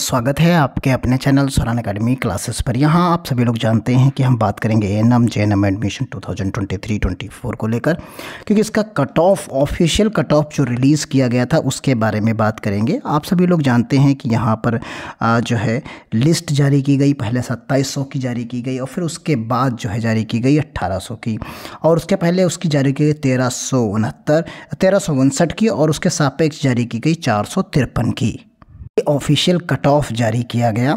स्वागत है आपके अपने चैनल सोरान अकेडमी क्लासेस पर यहाँ आप सभी लोग जानते हैं कि हम बात करेंगे A N M J N M admission two thousand twenty three twenty four को लेकर क्योंकि इसका cut off official cut off जो रिलीज़ किया गया था उसके बारे में बात करेंगे आप सभी लोग जानते हैं कि यहाँ पर जो है लिस्ट जारी की गई पहले सत्ताईस सौ की जारी की गई और फिर उसके बाद जो है जारी की गई अट्ठारह सौ की और उसके पहले उसकी जारी की गई तेरह सौ उनहत्तर तेरह सौ उनसठ की और उसके सापेक्ष जारी की गई चार सौ तिरपन की ऑफिशियल कट ऑफ जारी किया गया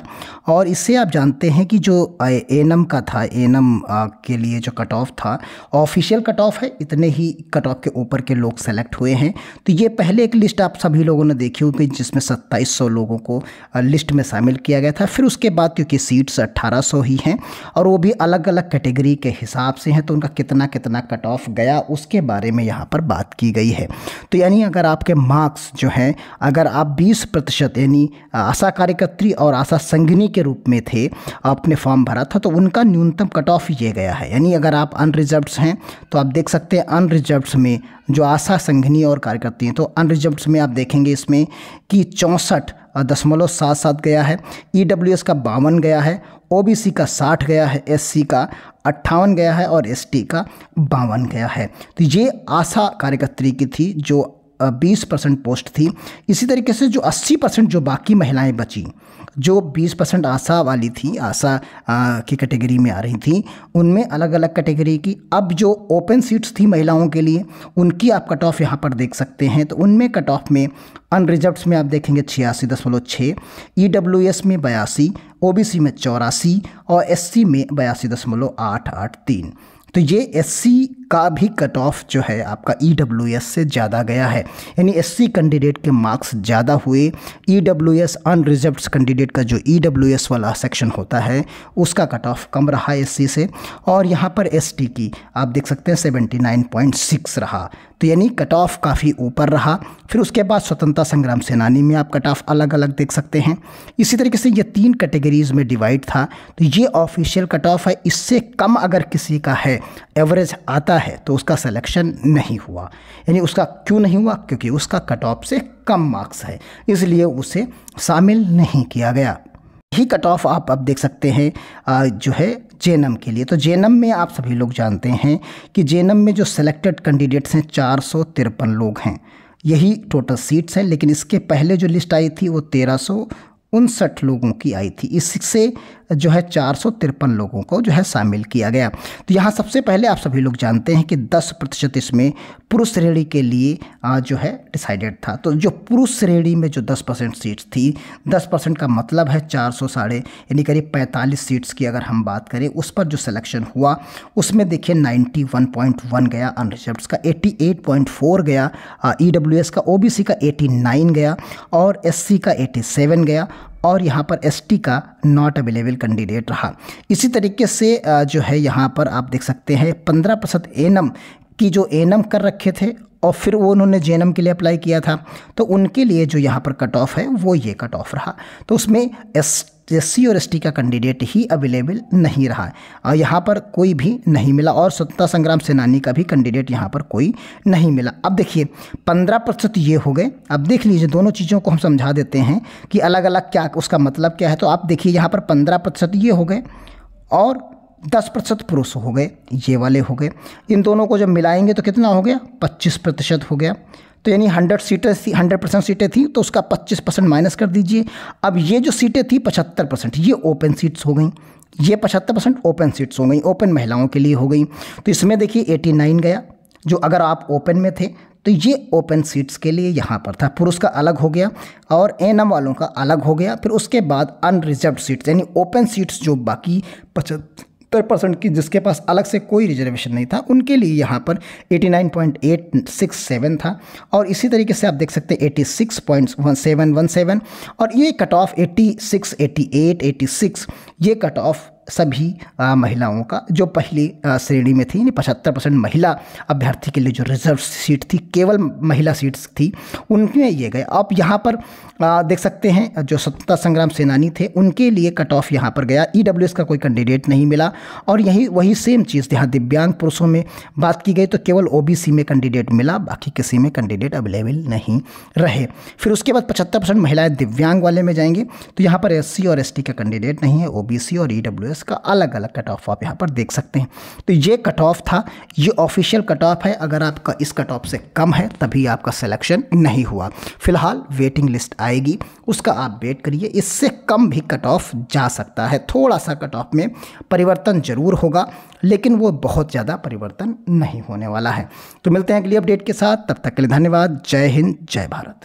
और इससे आप जानते हैं कि जो एनम का था एनम के लिए जो कट ऑफ था ऑफिशियल कट ऑफ है इतने ही कट ऑफ के ऊपर के लोग सेलेक्ट हुए हैं तो ये पहले एक लिस्ट आप सभी लोगों ने देखी होगी जिसमें सत्ताईस लोगों को लिस्ट में शामिल किया गया था फिर उसके बाद क्योंकि सीट्स अट्ठारह ही हैं और वो भी अलग अलग कैटेगरी के हिसाब से हैं तो उनका कितना कितना कट ऑफ गया उसके बारे में यहाँ पर बात की गई है तो यानी अगर आपके मार्क्स जो हैं अगर आप बीस प्रतिशत यानी यानी आशा कार्यकर्त्री और आशा संघिनी के रूप में थे आपने फॉर्म भरा था तो उनका न्यूनतम कट ऑफ ये गया है यानी अगर आप अनरिजर्व हैं तो आप देख सकते हैं अनरिजर्व में जो आशा संघिनी और कार्यकर्ती हैं तो अनरिजर्व में आप देखेंगे इसमें कि चौंसठ दशमलव सात सात गया है ई e का बावन गया है ओ का साठ गया है एस का अट्ठावन गया है और एस का बावन गया है तो ये आशा कार्यकर्त्री की थी जो बीस परसेंट पोस्ट थी इसी तरीके से जो अस्सी परसेंट जो बाकी महिलाएं बची जो बीस परसेंट आशा वाली थी आशा की कैटेगरी में आ रही थी उनमें अलग अलग कैटेगरी की अब जो ओपन सीट्स थी महिलाओं के लिए उनकी आप कट ऑफ यहाँ पर देख सकते हैं तो उनमें कट ऑफ में अनरिजर्व्स में आप देखेंगे छियासी दशमलव छः ई डब्ल्यू एस में बयासी ओ बी सी में चौरासी और एस सी में बयासी दशमलव आठ आठ तीन तो ये एससी का भी कट ऑफ जो है आपका ई e से ज़्यादा गया है यानी एससी कैंडिडेट के मार्क्स ज़्यादा हुए E W S unreserved candidate का जो ई डब्ल्यू एस वाला सेक्शन होता है उसका कट ऑफ कम रहा एससी से और यहाँ पर एसटी की आप देख सकते हैं सेवेंटी नाइन पॉइंट सिक्स रहा तो यानी कट ऑफ काफ़ी ऊपर रहा फिर उसके बाद स्वतंत्रता संग्राम सेनानी में आप कट ऑफ अलग अलग देख सकते हैं इसी तरीके से ये तीन कैटेगरीज में डिवाइड था तो ये ऑफिशियल कट ऑफ है इससे कम अगर किसी का है एवरेज आता है तो उसका सिलेक्शन नहीं हुआ यानी उसका क्यों नहीं हुआ क्योंकि उसका कट ऑफ से कम मार्क्स है इसलिए उसे शामिल नहीं किया गया ही कट ऑफ आप अब देख सकते हैं जो है जेनम के लिए तो जेनम में आप सभी लोग जानते हैं कि जेनम में जो सिलेक्टेड कैंडिडेट्स हैं चार सौ तिरपन लोग हैं यही टोटल सीट्स हैं लेकिन इसके पहले जो लिस्ट आई थी वो तेरह सौ उनसठ लोगों की आई थी इससे जो है चार सौ तिरपन लोगों को जो है शामिल किया गया तो यहाँ सबसे पहले आप सभी लोग जानते हैं कि दस प्रतिशत इसमें पुरुष श्रेणी के लिए जो है डिसाइडेड था तो जो पुरुष श्रेणी में जो दस परसेंट सीट्स थी दस परसेंट का मतलब है चार सौ साढ़े यानी करीब पैंतालीस सीट्स की अगर हम बात करें उस पर जो सिलेक्शन हुआ उसमें देखिए नाइन्टी वन पॉइंट वन गया अनरिजर्व का एट्टी एट पॉइंट फोर गया ई डब्ल्यू एस का ओ बी सी का एटी नाइन गया और एस सी का एटी सेवन गया और यहाँ पर एसटी का नॉट अवेलेबल कैंडिडेट रहा इसी तरीके से जो है यहाँ पर आप देख सकते हैं पंद्रह परसेंट एनम की जो एनम कर रखे थे और फिर वो उन्होंने जे के लिए अप्लाई किया था तो उनके लिए जो यहाँ पर कट ऑफ है वो ये कट ऑफ रहा तो उसमें एस एस और एस का कैंडिडेट ही अवेलेबल नहीं रहा है यहाँ पर कोई भी नहीं मिला और स्वतंत्रता संग्राम सेनानी का भी कैंडिडेट यहाँ पर कोई नहीं मिला अब देखिए पंद्रह प्रतिशत ये हो गए अब देख लीजिए दोनों चीज़ों को हम समझा देते हैं कि अलग अलग क्या उसका मतलब क्या है तो आप देखिए यहाँ पर पंद्रह प्रतिशत ये हो गए और दस प्रतिशत पुरुष हो गए ये वाले हो गए इन दोनों को जब मिलाएंगे तो कितना हो गया पच्चीस प्रतिशत हो गया तो यानी हंड्रेड सीटें थी हंड्रेड परसेंट सीटें थी तो उसका पच्चीस परसेंट माइनस कर दीजिए अब ये जो सीटें थी पचहत्तर परसेंट ये ओपन सीट्स हो गई ये पचहत्तर परसेंट ओपन सीट्स हो गई ओपन महिलाओं के लिए हो गई तो इसमें देखिए एटी नाइन गया जो अगर आप ओपन में थे तो ये ओपन सीट्स के लिए यहाँ पर था पुरुष का अलग हो गया और एन वालों का अलग हो गया फिर उसके बाद अनरिजर्व सीट्स यानी ओपन सीट्स जो बाकी पचहत्तर परसेंट की जिसके पास अलग से कोई रिजर्वेशन नहीं था उनके लिए यहाँ पर 89.867 था और इसी तरीके से आप देख सकते हैं 86.1717 और ये कट ऑफ 86, 88, 86 ये कट ऑफ सभी महिलाओं का जो पहली श्रेणी में थी यानी पचहत्तर परसेंट महिला अभ्यर्थी के लिए जो रिजर्व सीट थी केवल महिला सीट्स थी उनमें ये गए अब यहाँ पर देख सकते हैं जो स्वतंत्रता संग्राम सेनानी थे उनके लिए कट ऑफ यहाँ पर गया ई e का कोई कैंडिडेट नहीं मिला और यही वही सेम चीज़ यहाँ दिव्यांग पुरुषों में बात की गई तो केवल ओ में कैंडिडेट मिला बाकी किसी में कैंडिडेट अवेलेबल नहीं रहे फिर उसके बाद पचहत्तर महिलाएँ दिव्यांग वाले में जाएंगे तो यहाँ पर एस और एस का कैंडिडेट नहीं है ओ और ई e कांग्रेस का अलग अलग कट ऑफ आप यहाँ पर देख सकते हैं तो ये कट ऑफ था ये ऑफिशियल कट ऑफ है अगर आपका इस कट ऑफ से कम है तभी आपका सिलेक्शन नहीं हुआ फिलहाल वेटिंग लिस्ट आएगी उसका आप वेट करिए इससे कम भी कट ऑफ जा सकता है थोड़ा सा कट ऑफ में परिवर्तन जरूर होगा लेकिन वो बहुत ज़्यादा परिवर्तन नहीं होने वाला है तो मिलते हैं अगली अपडेट के साथ तब तक के लिए धन्यवाद जय हिंद जय भारत